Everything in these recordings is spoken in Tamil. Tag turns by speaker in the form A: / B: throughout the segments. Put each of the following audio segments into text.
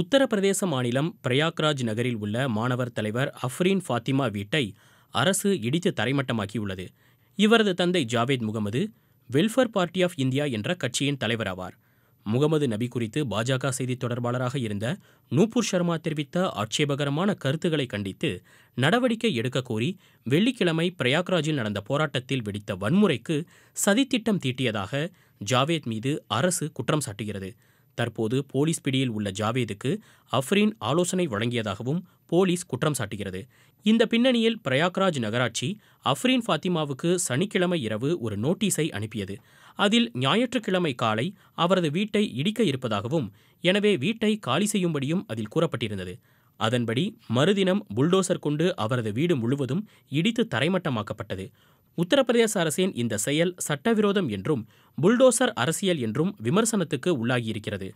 A: உத்தரப்பிரதேச மாநிலம் பிரயாக்ராஜ் நகரில் உள்ள மாணவர் தலைவர் அஃப்ரீன் ஃபாத்திமா வீட்டை அரசு இடித்து தரைமட்டமாக்கியுள்ளது இவரது தந்தை Javed Mohammad welfare party of India என்ற கட்சியின் தலைவராவார் முகமது நபி குறித்து பாஜக செய்தி தொடர்பாளராக இருந்த நூபூர் சர்மா தெரிவித்த ஆட்சேபகரமான கருத்துக்களை கண்டித்து நடவடிக்கை எடுக்க கோரி வெள்ளிக்கிழமை பிரயாக்ராஜில் நடந்த போராட்டத்தில் வெடித்த வன்முறைக்கு சதித்திட்டம் தீட்டியதாக ஜாவேத் மீது அரசு குற்றம் சாட்டுகிறது தற்போது போலீஸ் பிடியில் உள்ள ஜாவேதுக்கு அஃப்ரீன் ஆலோசனை வழங்கியதாகவும் போலீஸ் குற்றம் சாட்டுகிறது இந்த பின்னணியில் பிரயாக்ராஜ் நகராட்சி அஃப்ரீன் ஃபாத்திமாவுக்கு சனிக்கிழமை இரவு ஒரு நோட்டீஸை அனுப்பியது அதில் ஞாயிற்றுக்கிழமை காலை அவரது வீட்டை இடிக்க இருப்பதாகவும் எனவே வீட்டை காலி செய்யும்படியும் அதில் கூறப்பட்டிருந்தது அதன்படி மறுதினம் புல்டோசர் கொண்டு அவரது வீடு முழுவதும் இடித்து தரைமட்டமாக்கப்பட்டது உத்தரப்பிரதேச அரசின் இந்த செயல் சட்டவிரோதம் என்றும் புல்டோசர் அரசியல் என்றும் விமர்சனத்துக்கு உள்ளாகியிருக்கிறது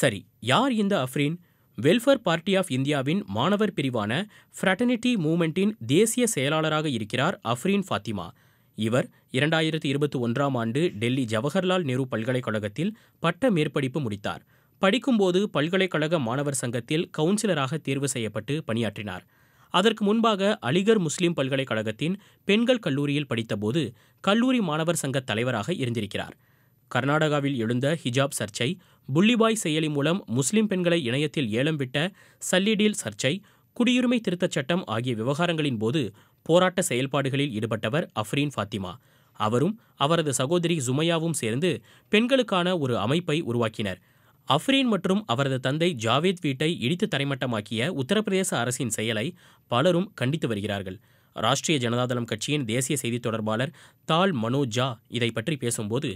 A: சரி யார் இந்த அஃப்ரீன் வெல்ஃபேர் பார்ட்டி ஆஃப் இந்தியாவின் மாணவர் பிரிவான ஃப்ரட்டர்னிட்டி மூமெண்ட்டின் தேசிய செயலாளராக இருக்கிறார் அஃப்ரீன் ஃபாத்திமா இவர் இரண்டாயிரத்தி இருபத்தி ஒன்றாம் ஆண்டு டெல்லி ஜவஹர்லால் நேரு பல்கலைக்கழகத்தில் பட்ட மேற்படிப்பு முடித்தார் படிக்கும்போது பல்கலைக்கழக மாணவர் சங்கத்தில் கவுன்சிலராக தேர்வு செய்யப்பட்டு பணியாற்றினார் அதற்கு முன்பாக அலிகர் முஸ்லிம் பல்கலைக்கழகத்தின் பெண்கள் கல்லூரியில் படித்தபோது கல்லூரி மாணவர் சங்க தலைவராக இருந்திருக்கிறார் கர்நாடகாவில் எழுந்த ஹிஜாப் சர்ச்சை புள்ளிபாய் செயலி மூலம் முஸ்லிம் பெண்களை இணையத்தில் ஏலம் விட்ட சல்லிடில் சர்ச்சை குடியுரிமை திருத்தச் சட்டம் ஆகிய விவகாரங்களின் போது போராட்ட செயல்பாடுகளில் ஈடுபட்டவர் அஃப்ரீன் ஃபாத்திமா அவரும் அவரது சகோதரி ஜுமையாவும் சேர்ந்து பெண்களுக்கான ஒரு அமைப்பை உருவாக்கினர் அஃப்ரீன் மற்றும் அவரது தந்தை ஜாவேத் வீட்டை இடித்து தரைமட்டமாக்கிய உத்தரப்பிரதேச அரசின் செயலை பலரும் கண்டித்து வருகிறார்கள் ராஷ்டிரிய ஜனதாதளம் கட்சியின் தேசிய செய்தி தொடர்பாளர் தால் மனோஜா இதை பற்றி பேசும்போது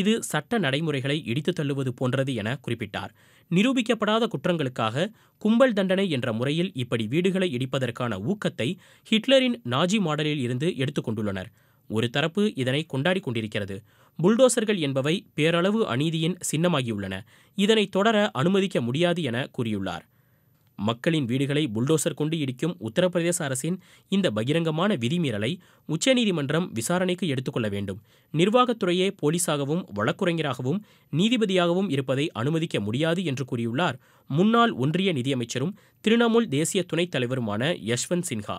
A: இது சட்ட நடைமுறைகளை இடித்து தள்ளுவது போன்றது என குறிப்பிட்டார் நிரூபிக்கப்படாத குற்றங்களுக்காக கும்பல் தண்டனை என்ற முறையில் இப்படி வீடுகளை இடிப்பதற்கான ஊக்கத்தை ஹிட்லரின் நாஜி மாடலில் இருந்து எடுத்துக்கொண்டுள்ளனர் ஒரு தரப்பு இதனை கொண்டாடி கொண்டிருக்கிறது புல்டோசர்கள் என்பவை பேரளவு அநீதியின் சின்னமாகியுள்ளன இதனை தொடர அனுமதிக்க முடியாது என கூறியுள்ளார் மக்களின் வீடுகளை புல்டோசர் கொண்டு இடிக்கும் உத்தரப்பிரதேச அரசின் இந்த பகிரங்கமான விதிமீறலை உச்சநீதிமன்றம் விசாரணைக்கு எடுத்துக்கொள்ள வேண்டும் நிர்வாகத்துறையே போலீசாகவும் வழக்குரைஞராகவும் நீதிபதியாகவும் இருப்பதை அனுமதிக்க முடியாது என்று கூறியுள்ளார் முன்னாள் ஒன்றிய நிதியமைச்சரும் திரிணாமுல் தேசிய துணைத் தலைவருமான யஷ்வந்த் சின்ஹா